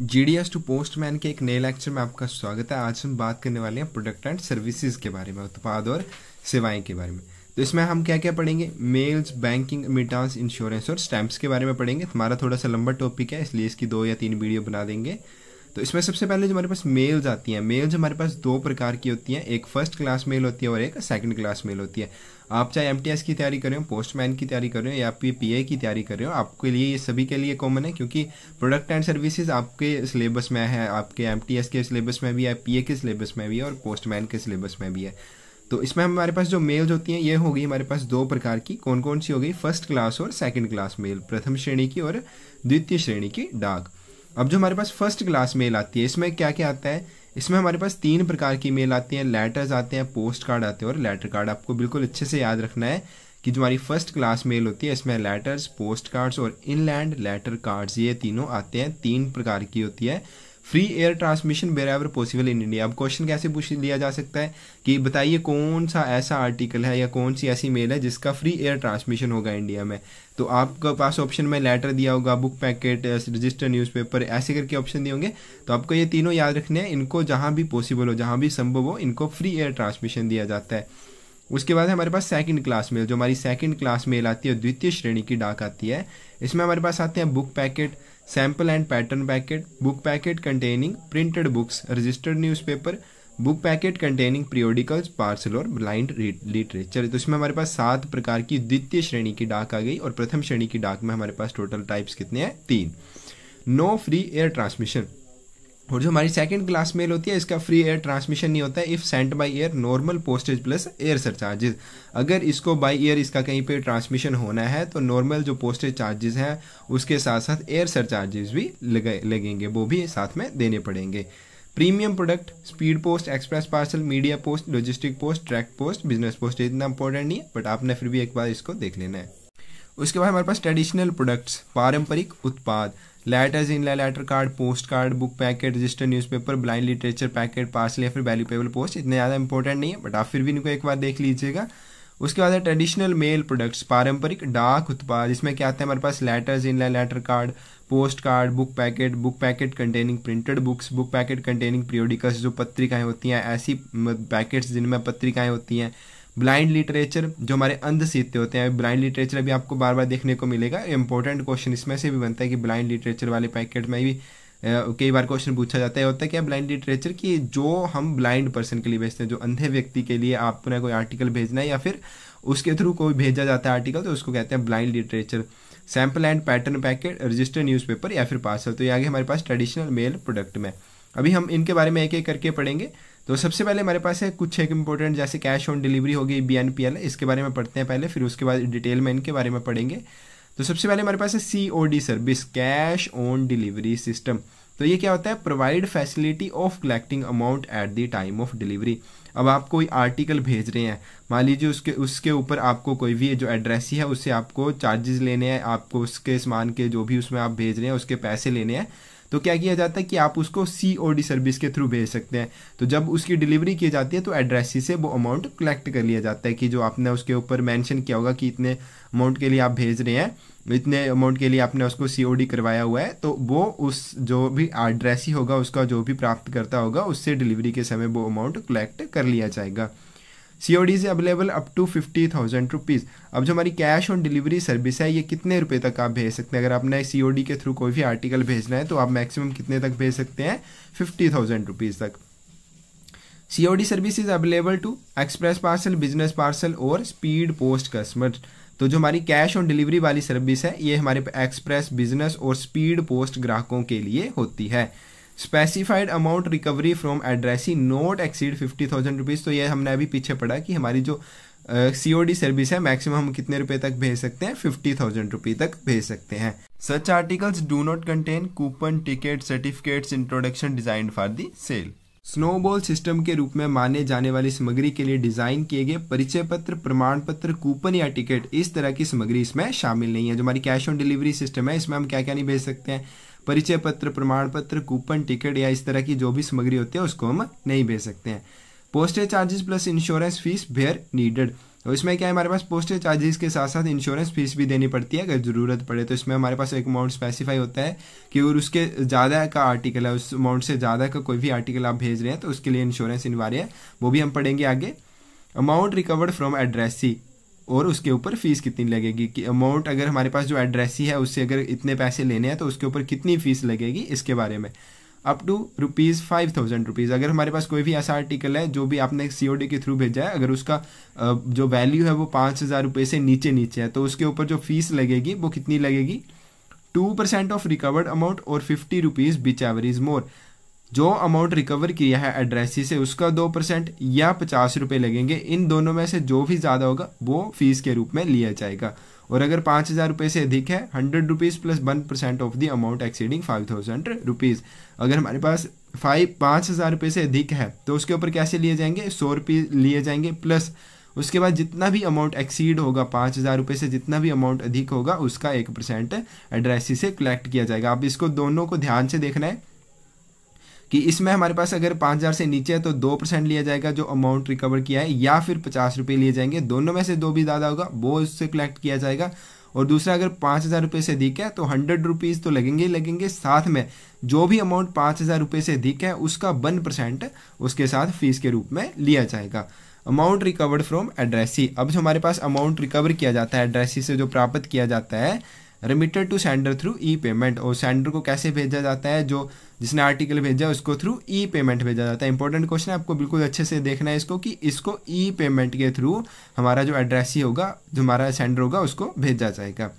ji D S to postman के एक नए लेक्चर में आपका स्वागत है आज हम बात करने वाले हैं प्रोडक्ट एंड सर्विसेज के बारे में उत्पाद और सेवाएं के बारे में तो इसमें हम क्या क्या पढ़ेंगे मेल्स बैंकिंग मिटांस इंश्योरेंस और स्टैंप्स के बारे में पढ़ेंगे हमारा थोड़ा सा लंबा टॉपिक है इसलिए इसकी दो या तीन वीडियो बना देंगे तो इसमें सबसे पहले जो हमारे पास मेल्स आती हैं मेल्स हमारे पास दो प्रकार की होती हैं एक फर्स्ट क्लास मेल होती है और एक सेकंड क्लास मेल होती है आप चाहे एम की तैयारी कर रहे हो पोस्टमैन की तैयारी कर रहे हो या पी पी की तैयारी कर रहे हो आपके लिए ये सभी के लिए कॉमन है क्योंकि प्रोडक्ट एंड सर्विसेज आपके सिलेबस में है आपके एम के सिलेबस में भी है पी के सिलेबस में भी है और पोस्टमैन के सिलेबस में भी है तो इसमें हमारे पास जो मेल्स होती हैं ये हो गई हमारे पास दो प्रकार की कौन कौन सी हो गई फर्स्ट क्लास और सेकंड क्लास मेल प्रथम श्रेणी की और द्वितीय श्रेणी की डाक अब जो हमारे पास फर्स्ट क्लास मेल आती है इसमें क्या क्या आता है इसमें हमारे पास तीन प्रकार की मेल आती हैं लेटर्स आते हैं पोस्ट कार्ड आते हैं और लेटर कार्ड आपको बिल्कुल अच्छे से याद रखना है कि जो हमारी फर्स्ट क्लास मेल होती है इसमें लेटर्स पोस्ट कार्ड्स और इनलैंड लेटर कार्ड्स ये तीनों आते हैं तीन प्रकार की होती है free air transmission wherever possible in India अब क्वेश्चन कैसे पूछ लिया जा सकता है कि बताइए कौन सा ऐसा आर्टिकल है या कौन सी ऐसी मेल है जिसका फ्री एयर ट्रांसमिशन होगा इंडिया में तो आपके पास ऑप्शन में लेटर दिया होगा बुक पैकेट रजिस्टर न्यूज़पेपर ऐसे करके ऑप्शन दिए होंगे तो आपको ये तीनों याद रखने हैं इनको जहाँ भी पॉसिबल हो जहाँ भी संभव हो इनको फ्री एयर ट्रांसमिशन दिया जाता है उसके बाद हमारे पास सेकंड क्लास मेल जो हमारी सेकंड क्लास मेल आती है द्वितीय श्रेणी की डाक आती है इसमें हमारे पास आते हैं book packet sample and pattern packet book packet containing printed books registered newspaper book packet containing periodicals parcel और ब्लाइंड लिटरेचर तो इसमें हमारे पास सात प्रकार की द्वितीय श्रेणी की डाक आ गई और प्रथम श्रेणी की डाक में हमारे पास टोटल टाइप्स कितने हैं तीन नो फ्री एयर ट्रांसमिशन और जो हमारी सेकंड क्लास मेल होती है इसका फ्री एयर ट्रांसमिशन नहीं होता है if sent by air normal postage plus air surcharges अगर इसको बाय एयर इसका कहीं पे ट्रांसमिशन होना है तो नॉर्मल जो पोस्टेज चार्जेस हैं उसके साथ साथ एयर सरचार्जेस भी लगे लगेंगे वो भी साथ में देने पड़ेंगे premium product speed post express parcel media post logistic post track post business post इतना इंपॉर्टेंट नहीं है बट आपने फिर भी एक बार इसको देख लेना है उसके बाद हमारे पास ट्रेडिशनल प्रोडक्ट्स पारंपरिक उत्पाद letters in letter card post card book packet register newspaper blind literature packet parcel या फिर वैल्यू पेबल पोस्ट इतने ज़्यादा इंपॉर्टेंट नहीं है बट आप फिर भी इनको एक बार देख लीजिएगा उसके बाद है ट्रेडिशनल मेल प्रोडक्ट्स पारंपरिक डाक उत्पाद इसमें क्या आते हैं हमारे पास letters in letter card post card book packet book packet containing printed books book packet containing periodicals जो पत्रिकाएं होती हैं ऐसी पैकेट्स जिनमें पत्रिकाएं होती हैं ब्लाइंड लिटरेचर जो हमारे अंध सीते होते हैं ब्लाइंड लिटरेचर अभी आपको बार बार देखने को मिलेगा इंपॉर्टेंट क्वेश्चन इसमें से भी बनता है कि ब्लाइंड लिटरेचर वाले पैकेट में भी कई बार क्वेश्चन पूछा जाता है होता है क्या ब्लाइंड लिटरेचर की जो हम ब्लाइंड पर्सन के लिए भेजते हैं जो अंधे व्यक्ति के लिए आपने कोई आर्टिकल भेजना है या फिर उसके थ्रू कोई भेजा जाता है आर्टिकल तो उसको कहते हैं blind literature sample and pattern packet register newspaper या फिर पार्सल तो ये आगे हमारे पास ट्रेडिशनल मेल प्रोडक्ट में अभी हम इनके बारे में एक एक करके पढ़ेंगे तो सबसे पहले हमारे पास है कुछ एक इंपॉर्टेंट जैसे कैश ऑन डिलीवरी होगी बी एन पी एल इसके बारे में पढ़ते हैं पहले फिर उसके बाद डिटेल में इनके बारे में पढ़ेंगे तो सबसे पहले हमारे पास है C O D service cash on delivery system तो ये क्या होता है provide facility of collecting amount at the time of delivery अब आप कोई आर्टिकल भेज रहे हैं मान लीजिए उसके उसके ऊपर आपको कोई भी जो एड्रेस ही है उससे आपको चार्जेस लेने हैं आपको उसके सामान के जो भी उसमें आप भेज रहे हैं उसके पैसे लेने हैं तो क्या किया जाता है कि आप उसको सी ओ डी सर्विस के थ्रू भेज सकते हैं तो जब उसकी डिलीवरी की जाती है तो एड्रेसी से वो अमाउंट कलेक्ट कर लिया जाता है कि जो आपने उसके ऊपर मैंशन किया होगा कि इतने अमाउंट के लिए आप भेज रहे हैं इतने अमाउंट के लिए आपने उसको सी करवाया हुआ है तो वो उस जो भी एड्रेस ही होगा उसका जो भी प्राप्त करता होगा उससे डिलीवरी के समय वो अमाउंट कलेक्ट कर लिया जाएगा डी से available up to fifty thousand rupees अब जो हमारी कैश ऑन डिलीवरी सर्विस है ये कितने रुपए तक आप भेज सकते हैं अगर आपने सीओडी के थ्रू कोई भी आर्टिकल भेजना है तो आप मैक्सिमम कितने तक भेज सकते हैं फिफ्टी थाउजेंड रुपीज़ तक COD service is available to express parcel business parcel और स्पीड पोस्ट कस्टमर तो जो हमारी कैश ऑन डिलीवरी वाली सर्विस है ये हमारे एक्सप्रेस बिजनेस और स्पीड पोस्ट ग्राहकों के लिए होती है specified amount recovery from addressee not exceed fifty thousand rupees तो ये हमने अभी पीछे पढ़ा कि हमारी जो सी ओ डी सर्विस है मैक्सिमम हम कितने रुपए तक भेज सकते हैं फिफ्टी थाउजेंड रुपीज तक भेज सकते हैं such articles do not contain coupon ticket certificates introduction design for the sale snowball system के रूप में माने जाने वाली सामग्री के लिए डिजाइन किए गए परिचय पत्र प्रमाण पत्र कूपन या टिकट इस तरह की सामग्री इसमें शामिल नहीं है जो हमारी कैश ऑन डिलीवरी सिस्टम है इसमें हम क्या क्या नहीं भेज सकते हैं परिचय पत्र प्रमाण पत्र कूपन टिकट या इस तरह की जो भी सामग्री होती है उसको हम नहीं भेज सकते हैं postage charges plus insurance fees where needed और इसमें क्या है हमारे पास पोस्टेज चार्जेस के साथ साथ इंश्योरेंस फीस भी देनी पड़ती है अगर ज़रूरत पड़े तो इसमें हमारे पास एक अमाउंट स्पेसिफाई होता है कि और उसके ज़्यादा का आर्टिकल है उस अमाउंट से ज़्यादा का कोई भी आर्टिकल आप भेज रहे हैं तो उसके लिए इंश्योरेंस अनिवार्य है वो भी हम पढ़ेंगे आगे अमाउंट रिकवर्ड फ्रॉम एड्रेसी और उसके ऊपर फीस कितनी लगेगी कि अमाउंट अगर हमारे पास जो एड्रेसी है उससे अगर इतने पैसे लेने हैं तो उसके ऊपर कितनी फीस लगेगी इसके बारे में up to rupees five thousand rupees अगर हमारे पास कोई भी ऐसा आर्टिकल है जो भी आपने सी ओ डी के थ्रू भेजा है अगर उसका जो वैल्यू है वो पाँच हज़ार रुपये से नीचे नीचे है तो उसके ऊपर जो फीस लगेगी वो कितनी लगेगी two percent of recovered amount और fifty rupees which ever is more जो अमाउंट रिकवर किया है एड्रेसी से उसका दो परसेंट या पचास रुपये लगेंगे इन दोनों में से जो भी ज़्यादा होगा वो फीस के रूप में लिया जाएगा और अगर पाँच हज़ार रुपये से अधिक है hundred rupees plus one percent of the amount exceeding five thousand rupees अगर हमारे पास फाइव पाँच हज़ार रुपये से अधिक है तो उसके ऊपर कैसे लिए जाएंगे सौ रुपीज लिए जाएंगे प्लस उसके बाद जितना भी अमाउंट एक्सीड होगा पाँच हज़ार रुपये से जितना भी अमाउंट अधिक होगा उसका एक परसेंट एड्रेसी से कलेक्ट किया जाएगा आप इसको दोनों को ध्यान से देखना है कि इसमें हमारे पास अगर पाँच हज़ार से नीचे है तो दो परसेंट लिया जाएगा जो अमाउंट रिकवर किया है या फिर पचास रुपये लिए जाएंगे दोनों में से दो भी ज़्यादा होगा वो उससे कलेक्ट किया जाएगा और दूसरा अगर पाँच हज़ार रुपये से अधिक है तो हंड्रेड रुपीज़ तो लगेंगे लगेंगे साथ में जो भी अमाउंट पाँच हज़ार रुपये से अधिक है उसका वन परसेंट उसके साथ फीस के रूप में लिया जाएगा अमाउंट रिकवर्ड फ्रॉम एड्रेसी अब जो हमारे पास अमाउंट रिकवर किया जाता है एड्रेसी से जो प्राप्त किया जाता है remitted to sender through e payment और सेंडर को कैसे भेजा जाता है जो जिसने आर्टिकल भेजा उसको थ्रू ई पेमेंट भेजा जाता है इंपॉर्टेंट क्वेश्चन है आपको बिल्कुल अच्छे से देखना है इसको कि इसको ई पेमेंट के थ्रू हमारा जो एड्रेस ही होगा जो हमारा सेंडर होगा उसको भेजा जाएगा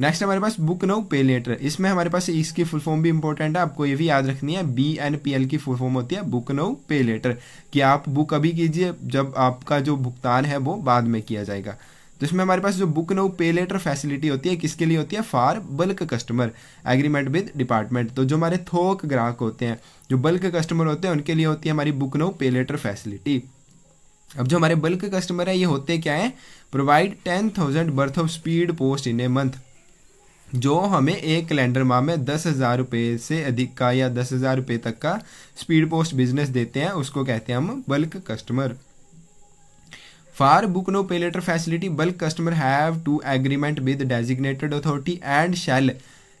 नेक्स्ट हमारे पास बुक नो पे लेटर इसमें हमारे पास इसकी फुल फॉर्म भी इंपॉर्टेंट है आपको ये भी याद रखनी है बी एन पी एल की फुल फॉर्म होती है बुक नो पे लेटर कि आप बुक अभी कीजिए जब आपका जो भुगतान है वो बाद में किया जाएगा तो इसमें हमारे पास जो book now pay later facility होती है किसके लिए होती है for bulk customer agreement with department तो जो हमारे थोक ग्राहक होते हैं जो बल्क कस्टमर होते हैं उनके लिए होती है हमारी book now pay later facility अब जो हमारे बल्क कस्टमर है ये होते क्या है provide ten thousand worth of speed post in a month जो हमें एक कैलेंडर माह में दस हज़ार रुपये से अधिक का या दस हज़ार रुपये तक का स्पीड पोस्ट बिजनेस देते हैं उसको कहते हैं हम bulk customer for book now pay later facility bulk customer have to agreement with designated authority and shall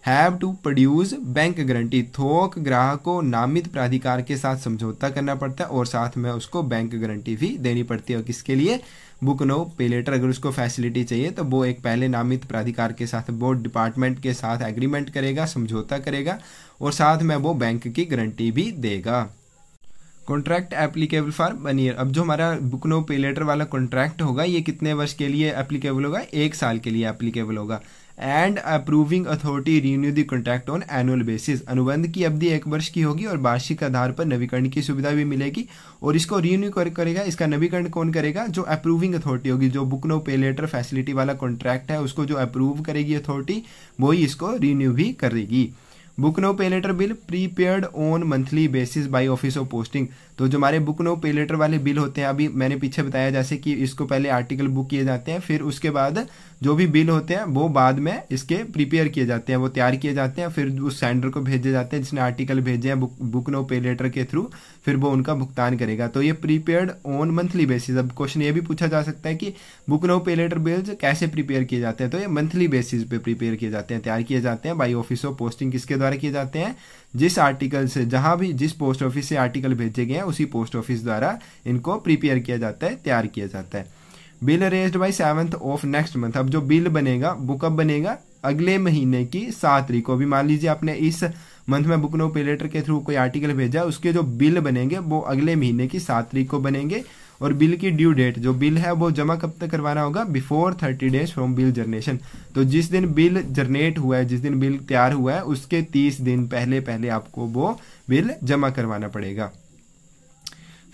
have to produce bank guarantee थोक ग्राहक को नामित प्राधिकार के साथ समझौता करना पड़ता है और साथ में उसको बैंक गारंटी भी देनी पड़ती है और किसके लिए बुक नो पे लेटर अगर उसको फैसिलिटी चाहिए तो वो एक पहले नामित प्राधिकार के साथ वो डिपार्टमेंट के साथ एग्रीमेंट करेगा समझौता करेगा और साथ में वो बैंक की गारंटी भी देगा contract applicable for one year अब जो हमारा बुक नो पे लेटर वाला कॉन्ट्रैक्ट होगा ये कितने वर्ष के लिए एप्लीकेबल होगा एक साल के लिए एप्लीकेबल होगा and approving authority renew the contract on annual basis अनुबंध की अवधि एक वर्ष की होगी और वार्षिक आधार पर नवीकरण की सुविधा भी मिलेगी और इसको रिन्यू कर करेगा इसका नवीकरण कौन करेगा जो अप्रूविंग अथॉरिटी होगी जो book now pay later facility वाला कॉन्ट्रैक्ट है उसको जो अप्रूव करेगी अथॉरिटी वही इसको रिन्यू भी करेगी book now pay later bill prepaid on monthly basis by office of posting तो जो हमारे बुक नो पे लेटर वाले बिल होते हैं अभी मैंने पीछे बताया जैसे कि इसको पहले आर्टिकल बुक किए जाते हैं फिर उसके बाद जो भी बिल होते हैं वो बाद में इसके प्रिपेयर किए जाते हैं वो तैयार किए जाते हैं फिर उस सेंडर को भेजे जाते हैं जिसने आर्टिकल भेजे हैं बुक नो पे लेटर के थ्रू फिर वो उनका भुगतान करेगा तो ये प्रीपेयर्ड ऑन मंथली बेसिस अब क्वेश्चन ये भी पूछा जा सकता है कि book now pay later bills कैसे प्रिपेयर किए जाते हैं तो ये मंथली बेसिस पे प्रिपेयर किए जाते हैं तैयार किए जाते हैं बाई ऑफिस ऑफ पोस्टिंग किसके द्वारा किए जाते हैं जिस आर्टिकल से जहां भी जिस पोस्ट ऑफिस से आर्टिकल भेजे गए हैं उसी पोस्ट ऑफिस द्वारा इनको प्रिपेयर किया जाता है तैयार किया जाता है bill arrears by seventh of next month अब जो बिल बनेगा बुक अब बनेगा अगले महीने की सात तारीख को अभी मान लीजिए आपने इस मंथ में बुक नो पेलेटर के थ्रू कोई आर्टिकल भेजा उसके जो बिल बनेंगे वो अगले महीने की सात तारीख को बनेंगे और बिल की ड्यू डेट जो बिल है वो जमा कब तक करवाना होगा before thirty days from bill generation तो जिस दिन बिल जनरेट हुआ है जिस दिन बिल तैयार हुआ है उसके तीस दिन पहले पहले आपको वो बिल जमा करवाना पड़ेगा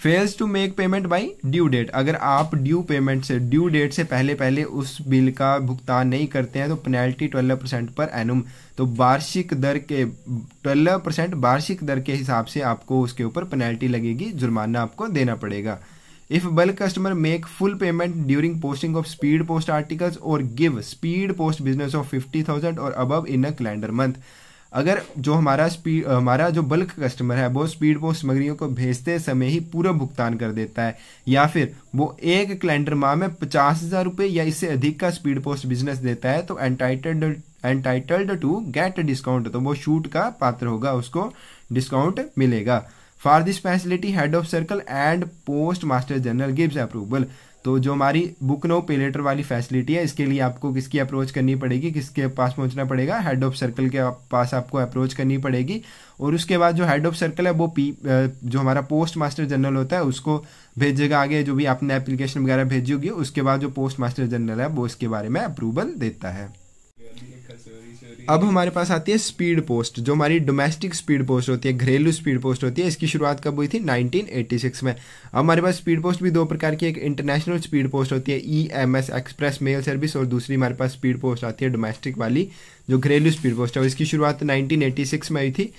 fails to make payment by due date अगर आप ड्यू पेमेंट से ड्यू डेट से पहले पहले उस बिल का भुगतान नहीं करते हैं तो पेनल्टी ट्वेल्व परसेंट पर एनुम तो वार्षिक दर के ट्वेल्व परसेंट वार्षिक दर के हिसाब से आपको उसके ऊपर पेनल्टी लगेगी जुर्माना आपको देना पड़ेगा if bulk customer make full payment during posting of speed post articles और give speed post business of fifty thousand और above in a calendar month अगर जो हमारा स्पीड हमारा जो बल्क कस्टमर है वो स्पीड पोस्ट सामग्रियों को भेजते समय ही पूरा भुगतान कर देता है या फिर वो एक कैलेंडर माह में पचास हज़ार रुपये या इससे अधिक का स्पीड पोस्ट बिजनेस देता है तो entitled entitled to get discount तो वो शूट का पात्र होगा उसको डिस्काउंट मिलेगा for this facility head of circle and post master general gives approval तो जो हमारी बुक नो पे लेटर वाली फैसिलिटी है इसके लिए आपको किसकी अप्रोच करनी पड़ेगी किसके पास पहुंचना पड़ेगा हेड ऑफ सर्कल के पास आपको अप्रोच करनी पड़ेगी और उसके बाद जो हेड ऑफ सर्कल है वो पी जो हमारा पोस्ट मास्टर जनरल होता है उसको भेजेगा आगे जो भी आपने एप्लीकेशन वगैरह भेजी होगी उसके बाद जो पोस्ट मास्टर जनरल है वो इसके बारे में अप्रूवल देता है अब हमारे पास आती है स्पीड पोस्ट जो हमारी डोमेस्टिक स्पीड पोस्ट होती है घरेलू स्पीड पोस्ट होती है इसकी शुरुआत कब हुई थी 1986 में अब हमारे पास स्पीड पोस्ट भी दो प्रकार की एक इंटरनेशनल स्पीड पोस्ट होती है E M S express mail service और दूसरी हमारे पास स्पीड पोस्ट आती है डोमेस्टिक वाली जो घरेलू स्पीड पोस्ट है इसकी शुरुआत नाइनटीन में हुई थी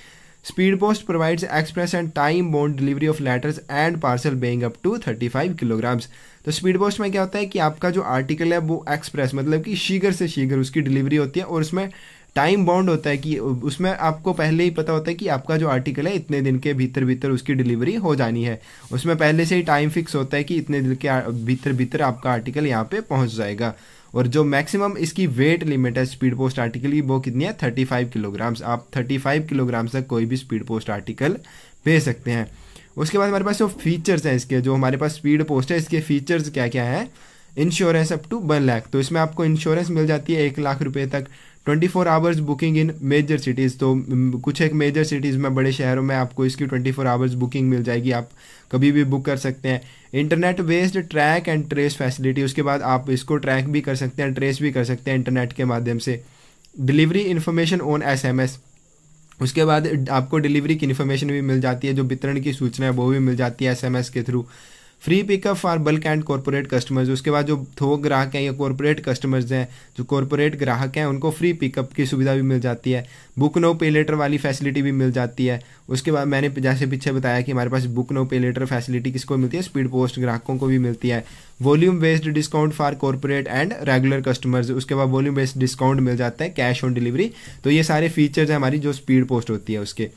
speed post provides express and time bound delivery of letters and parcel being up to 35 kilograms तो स्पीड पोस्ट में क्या होता है कि आपका जो आर्टिकल है वो एक्सप्रेस मतलब कि शीघ्र से शीघ्र उसकी डिलीवरी होती है और उसमें टाइम बाउंड होता है कि उसमें आपको पहले ही पता होता है कि आपका जो आर्टिकल है इतने दिन के भीतर भीतर उसकी डिलीवरी हो जानी है उसमें पहले से ही टाइम फिक्स होता है कि इतने दिन के भीतर भीतर आपका आर्टिकल यहाँ पे पहुँच जाएगा और जो मैक्सिमम इसकी वेट लिमिट है स्पीड पोस्ट आर्टिकल की वो कितनी है थर्टी फाइव किलोग्राम्स आप थर्टी फाइव किलोग्राम्स तक कोई भी स्पीड पोस्ट आर्टिकल भेज सकते हैं उसके बाद हमारे पास जो फीचर्स हैं इसके जो हमारे पास स्पीड पोस्ट है इसके फीचर्स क्या क्या हैं insurance up to one lakh तो इसमें आपको इंश्योरेंस मिल जाती है एक लाख रुपये तक twenty four hours booking in major cities तो कुछ एक मेजर सिटीज़ में बड़े शहरों में आपको इसकी ट्वेंटी फोर आवर्स बुकिंग मिल जाएगी आप कभी भी बुक कर सकते हैं internet based track and trace facility उसके बाद आप इसको ट्रैक भी कर सकते हैं ट्रेस भी कर सकते हैं इंटरनेट के माध्यम से delivery information on S M S उसके बाद आपको डिलीवरी की इन्फॉर्मेशन भी मिल जाती है जो वितरण की सूचना है वो भी मिल जाती है एस एम एस के through free pickup for bulk and corporate customers उसके बाद जो थोक ग्राहक हैं या कॉरपोरेट कस्टमर्स हैं जो कॉरपोरेट ग्राहक हैं उनको फ्री पिकअप की सुविधा भी मिल जाती है बुक नो पे लेटर वाली फैसिलिटी भी मिल जाती है उसके बाद मैंने जैसे पीछे बताया कि हमारे पास book now pay later facility किसको मिलती है स्पीड पोस्ट ग्राहकों को भी मिलती है volume based discount for corporate and regular customers उसके बाद वॉल्यूम बेस्ड डिस्काउंट मिल जाता है कैश ऑन डिलीवरी तो ये सारे फीचर्स हैं हमारी जो स्पीड पोस्ट होती है उसके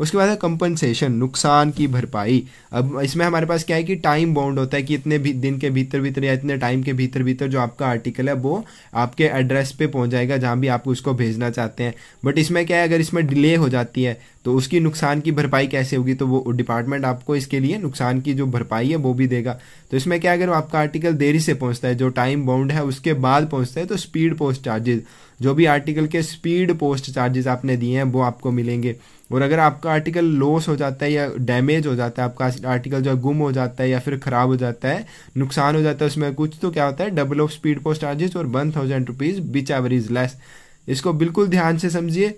उसके बाद है कंपनसेशन नुकसान की भरपाई अब इसमें हमारे पास क्या है कि टाइम बाउंड होता है कि इतने भी दिन के भीतर भीतर या इतने टाइम के भीतर भीतर जो आपका आर्टिकल है वो आपके एड्रेस पे पहुंच जाएगा जहाँ भी आप उसको भेजना चाहते हैं बट इसमें क्या है अगर इसमें डिले हो जाती है तो उसकी नुकसान की भरपाई कैसे होगी तो वो डिपार्टमेंट आपको इसके लिए नुकसान की जो भरपाई है वो भी देगा तो इसमें क्या अगर आपका आर्टिकल देरी से पहुंचता है जो टाइम बाउंड है उसके बाद पहुंचता है तो स्पीड पोस्ट चार्जेज जो भी आर्टिकल के स्पीड पोस्ट चार्जेस आपने दिए हैं वो आपको मिलेंगे और अगर आपका आर्टिकल लॉस हो जाता है या डैमेज हो जाता है आपका आर्टिकल जो है गुम हो जाता है या फिर ख़राब हो जाता है नुकसान हो जाता है उसमें कुछ तो क्या होता है double of speed post charges और one thousand rupees whichever is less इसको बिल्कुल ध्यान से समझिए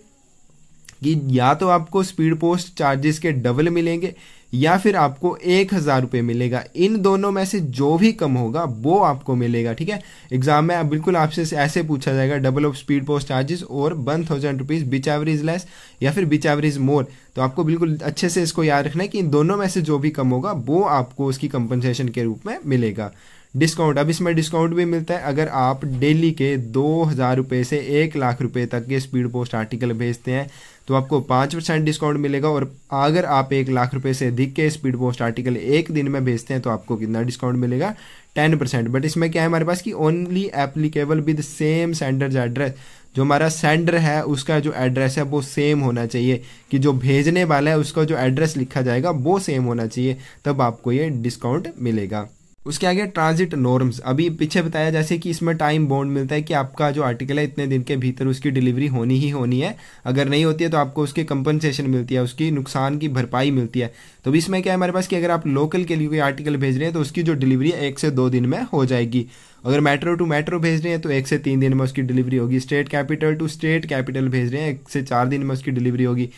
कि या तो आपको स्पीड पोस्ट चार्जेस के डबल मिलेंगे या फिर आपको एक हज़ार रुपये मिलेगा इन दोनों में से जो भी कम होगा वो आपको मिलेगा ठीक है एग्जाम में बिल्कुल आपसे ऐसे पूछा जाएगा double of speed post charges और one thousand rupees which ever is less या फिर बिच एवरेज मोर तो आपको बिल्कुल अच्छे से इसको याद रखना है कि इन दोनों में से जो भी कम होगा वो आपको उसकी कंपनसेशन के रूप में मिलेगा डिस्काउंट अब इसमें डिस्काउंट भी मिलता है अगर आप डेली के दो हज़ार रुपये से एक लाख रुपये तक के स्पीड पोस्ट आर्टिकल भेजते हैं तो आपको पाँच परसेंट डिस्काउंट मिलेगा और अगर आप एक लाख रुपये से अधिक के स्पीड पोस्ट आर्टिकल एक दिन में भेजते हैं तो आपको कितना डिस्काउंट मिलेगा टेन परसेंट बट इसमें क्या है हमारे पास कि only applicable with same sender's address जो हमारा सेंडर है उसका जो एड्रेस है वो सेम होना चाहिए कि जो भेजने वाला है उसका जो एड्रेस लिखा जाएगा वो सेम होना चाहिए तब आपको ये डिस्काउंट मिलेगा उसके आगे ट्रांजिट नॉर्म्स अभी पीछे बताया जैसे कि इसमें टाइम बॉन्ड मिलता है कि आपका जो आर्टिकल है इतने दिन के भीतर उसकी डिलीवरी होनी ही होनी है अगर नहीं होती है तो आपको उसकी कंपनसेशन मिलती है उसकी नुकसान की भरपाई मिलती है तो इसमें क्या है हमारे पास कि अगर आप लोकल के लिए कोई आर्टिकल भेज रहे हैं तो उसकी जो डिलीवरी है एक से दो दिन में हो जाएगी अगर मेट्रो टू मेट्रो भेज रहे हैं तो एक से तीन दिन में उसकी डिलीवरी होगी state capital to state capital भेज रहे हैं एक से चार दिन में उसकी डिलीवरी होगी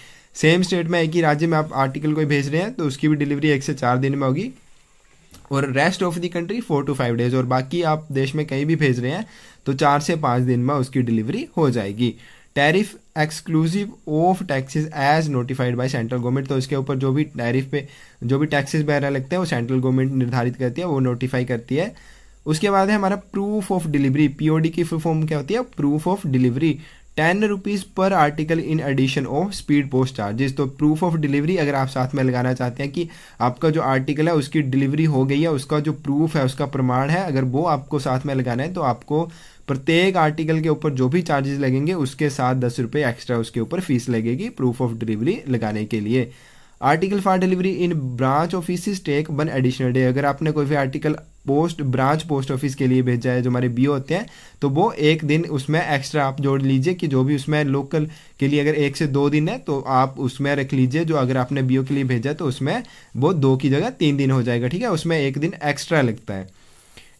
सेम स्टेट में एक ही राज्य में आप आर्टिकल कोई भेज रहे हैं तो उसकी भी डिलीवरी एक से चार दिन में होगी और rest of the country four to five days और बाकी आप देश में कहीं भी भेज रहे हैं तो चार से पाँच दिन में उसकी डिलीवरी हो जाएगी tariff exclusive of taxes as notified by central government तो इसके ऊपर जो भी टैरिफ पे जो भी टैक्सेस वगैरह लगते हैं वो सेंट्रल गवर्नमेंट निर्धारित करती है वो नोटिफाई करती है उसके बाद है हमारा प्रूफ ऑफ डिलीवरी पीओडी की फुल फॉर्म क्या होती है proof of delivery ten rupees per article in addition of speed post charges तो प्रूफ ऑफ डिलीवरी अगर आप साथ में लगाना चाहते हैं कि आपका जो आर्टिकल है उसकी डिलीवरी हो गई है उसका जो प्रूफ है उसका प्रमाण है अगर वो आपको साथ में लगाना है तो आपको प्रत्येक आर्टिकल के ऊपर जो भी चार्जेस लगेंगे उसके साथ दस रुपये एक्स्ट्रा उसके ऊपर फीस लगेगी प्रूफ ऑफ डिलीवरी लगाने के लिए article for delivery in branch office take one additional day अगर आपने कोई भी article post branch post office के लिए भेजा है जो हमारे बीओ होते हैं तो वो एक दिन उसमें एक्स्ट्रा आप जोड़ लीजिए कि जो भी उसमें लोकल के लिए अगर एक से दो दिन है तो आप उसमें रख लीजिए जो अगर आपने बीओ के लिए भेजा तो उसमें वो दो की जगह तीन दिन हो जाएगा ठीक है उसमें एक दिन एक्स्ट्रा लगता है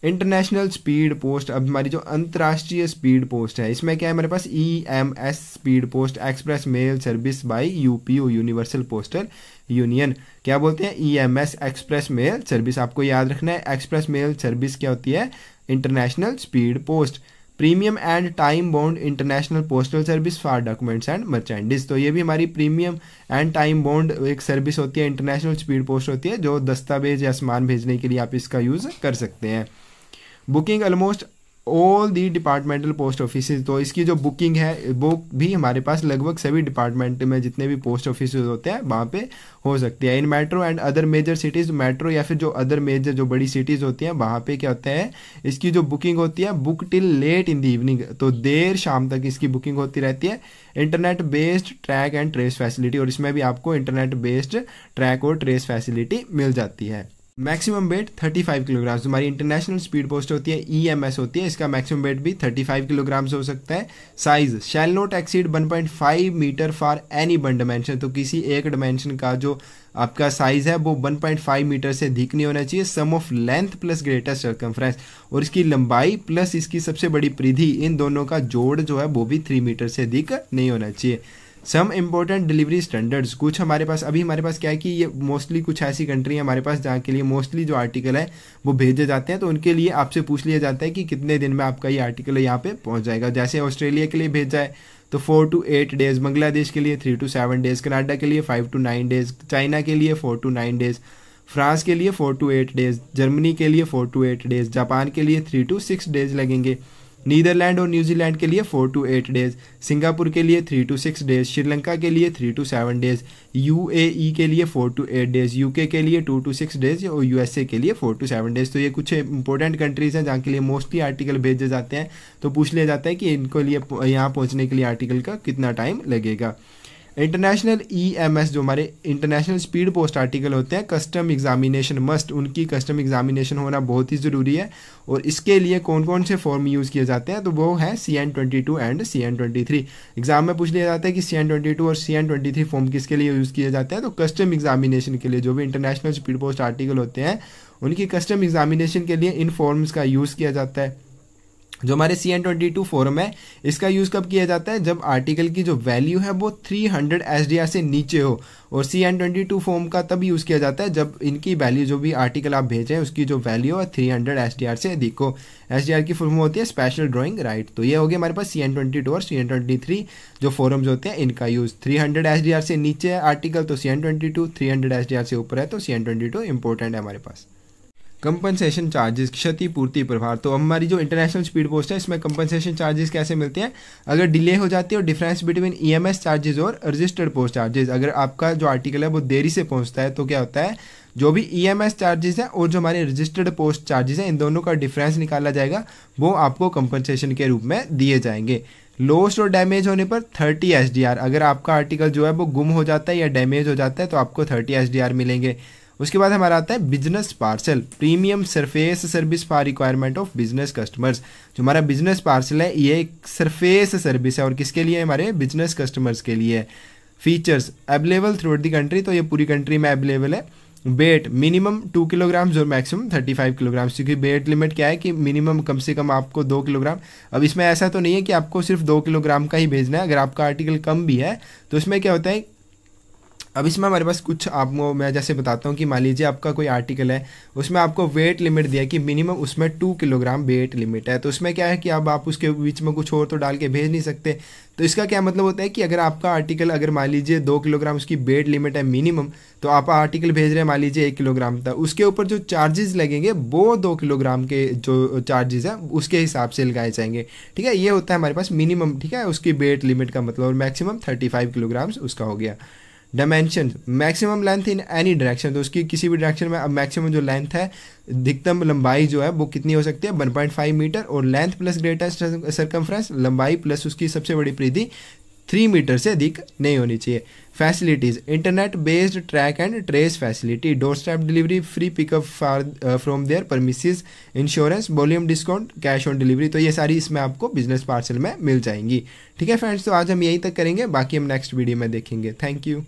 इंटरनेशनल स्पीड पोस्ट अब हमारी जो अंतर्राष्ट्रीय स्पीड पोस्ट है इसमें क्या है हमारे पास E M S speed post express mail service by UPO universal postal union क्या बोलते हैं E M S express mail service आपको याद रखना है एक्सप्रेस मेल सर्विस क्या होती है international speed post premium and time bound international postal service for documents and merchandise तो ये भी हमारी प्रीमियम एंड टाइम बाउंड एक सर्विस होती है इंटरनेशनल स्पीड पोस्ट होती है जो दस्तावेज या सामान भेजने के लिए आप इसका यूज़ कर सकते हैं booking almost all the departmental post office तो इसकी जो बुकिंग है वो भी हमारे पास लगभग सभी डिपार्टमेंट में जितने भी पोस्ट ऑफिस होते हैं वहाँ पे हो सकती है in metro and other major cities metro या फिर जो अदर मेजर जो बड़ी सिटीज़ होती हैं वहाँ पे क्या होता है इसकी जो बुकिंग होती है book till late in the evening तो देर शाम तक इसकी बुकिंग होती रहती है internet based track and trace facility और इसमें भी आपको इंटरनेट बेस्ड ट्रैक और ट्रेस फैसिलिटी मिल जाती है मैक्सिमम वेट 35 किलोग्राम हमारी इंटरनेशनल स्पीड पोस्ट होती है एस e होती है इसका मैक्सिमम वेट भी 35 किलोग्राम्स हो सकता है size shall not exceed 1.5 metre for any one dimension तो किसी एक डायमेंशन का जो आपका साइज है वो 1.5 मीटर से अधिक नहीं होना चाहिए sum of length plus greatest circumference और इसकी लंबाई प्लस इसकी सबसे बड़ी परिधि इन दोनों का जोड़ जो है वो भी थ्री मीटर से अधिक नहीं होना चाहिए सम इम्पोर्टेंट डिलीवरी स्टैंडर्ड्स कुछ हमारे पास अभी हमारे पास क्या है कि ये मोस्टली कुछ ऐसी कंट्री है हमारे पास जहाँ के लिए मोस्टली जो आर्टिकल है वो भेजे जाते हैं तो उनके लिए आपसे पूछ लिया जाता है कि कितने दिन में आपका ये आर्टिकल यहाँ पे पहुंच जाएगा जैसे ऑस्ट्रेलिया के लिए भेजा है तो four to eight days Bangladesh के लिए three to seven days Canada के लिए five to nine days China के लिए four to nine days France के लिए four to eight days Germany के लिए four to eight days Japan के लिए थ्री टू सिक्स डेज लगेंगे नीदरलैंड और न्यूजीलैंड के लिए four to eight days Singapore के लिए three to six days Sri Lanka के लिए थ्री टू सेवन डेज यू के लिए four to eight days UK के लिए टू टू सिक्स डेज और यूएसए के लिए फोर टू सेवन डेज तो ये कुछ इंपॉर्टेंट कंट्रीज़ हैं जहाँ के लिए मोस्टली आर्टिकल भेजे जाते हैं तो पूछ लिया जाता है कि इनको लिए यहाँ पहुँचने के लिए आर्टिकल का कितना टाइम लगेगा इंटरनेशनल ईएमएस e जो हमारे इंटरनेशनल स्पीड पोस्ट आर्टिकल होते हैं कस्टम एग्जामिनेशन मस्ट उनकी कस्टम एग्जामिनेशन होना बहुत ही ज़रूरी है और इसके लिए कौन कौन से फॉर्म यूज़ किए जाते हैं तो वो है C N twenty two and C N twenty three exam में पूछ लिया जाता है कि सी एन ट्वेंटी टू और C N twenty three form किसके लिए यूज़ किए जाते हैं तो कस्टम एग्जामिनेशन के लिए जो भी इंटरनेशनल स्पीड पोस्ट आर्टिकल होते हैं उनकी कस्टम एग्जामिनेशन के लिए इन फॉर्म्स का यूज़ किया जाता है जो हमारे C N twenty two form है इसका यूज़ कब किया जाता है जब आर्टिकल की जो वैल्यू है वो three hundred S D R से नीचे हो और C N twenty two form का तब यूज़ किया जाता है जब इनकी वैल्यू जो भी आर्टिकल आप भेजें उसकी जो वैल्यू है three hundred S D R से अधिक हो एस डी आर की फॉर्म होती है स्पेशल ड्राइंग राइट तो ये हो गया हमारे पास सी एन ट्वेंटी टू और सी एन ट्वेंटी थ्री जो फॉरम्स होते हैं इनका use three hundred S D R से नीचे है आर्टिकल तो C N twenty two three hundred S D R से ऊपर है तो C N twenty two important है हमारे पास कंपनसेशन चार्जेस क्षतिपूर्ति प्रभार तो हमारी जो इंटरनेशनल स्पीड पोस्ट है इसमें कंपनसेशन चार्जेस कैसे मिलते हैं अगर डिले हो जाती है और डिफरेंस बिटवीन ईएमएस चार्जेस और रजिस्टर्ड पोस्ट चार्जेस अगर आपका जो आर्टिकल है वो देरी से पहुंचता है तो क्या होता है जो भी ई एम एस चार्जेस हैं और जो हमारे रजिस्टर्ड पोस्ट चार्जेस हैं इन दोनों का डिफरेंस निकाला जाएगा वो आपको कंपनसेशन के रूप में दिए जाएंगे लोस्ट और डैमेज होने पर 30 एस अगर आपका आर्टिकल जो है वो गुम हो जाता है या डैमेज हो जाता है तो आपको 30 एस मिलेंगे उसके बाद हमारा आता है business parcel premium surface service for requirement of business customers जो हमारा बिजनेस पार्सल है ये एक सरफेस सर्विस है और किसके लिए हमारे बिजनेस कस्टमर्स के लिए features available through the country तो ये पूरी कंट्री में अवेलेबल है वेट मिनिमम टू किलोग्राम्स और मैक्सिमम थर्टी फाइव किलोग्राम्स क्योंकि वेट लिमिट क्या है कि मिनिमम कम से कम आपको दो किलोग्राम अब इसमें ऐसा तो नहीं है कि आपको सिर्फ दो किलोग्राम का ही भेजना है अगर आपका आर्टिकल कम भी है तो इसमें क्या होता है अब इसमें हमारे पास कुछ आप मैं जैसे बताता हूँ कि मान लीजिए आपका कोई आर्टिकल है उसमें आपको वेट लिमिट दिया कि मिनिमम उसमें टू किलोग्राम वेट लिमिट है तो उसमें क्या है कि अब आप उसके बीच में कुछ और तो डाल के भेज नहीं सकते तो इसका क्या मतलब होता है कि अगर आपका आर्टिकल अगर मान लीजिए दो किलोग्राम उसकी वेट लिमिट है मिनिमम तो आप आर्टिकल भेज रहे हैं मान लीजिए एक किलोग्राम था उसके ऊपर जो चार्जेस लगेंगे वो दो किलोग्राम के जो चार्जेस हैं उसके हिसाब से लगाए जाएंगे ठीक है ये होता है हमारे पास मिनिमम ठीक है उसकी वेट लिमिट का मतलब और मैक्सिमम थर्टी फाइव किलोग्राम्स उसका हो गया dimension maximum length in any direction तो उसकी किसी भी डायरेक्शन में अब मैक्सिमम जो लेंथ है अधिकतम लंबाई जो है वो कितनी हो सकती है 1.5 मीटर और लेंथ प्लस ग्रेटेस्ट सरकमफ्रेंस लंबाई प्लस उसकी सबसे बड़ी प्रीति थ्री मीटर से अधिक नहीं होनी चाहिए facilities internet based track and trace facility doorstep delivery free pickup far from their premises insurance volume discount cash on delivery तो ये सारी इसमें आपको बिजनेस पार्सल में मिल जाएंगी ठीक है फ्रेंड्स तो आज हम यहीं तक करेंगे बाकी हम नेक्स्ट वीडियो में देखेंगे थैंक यू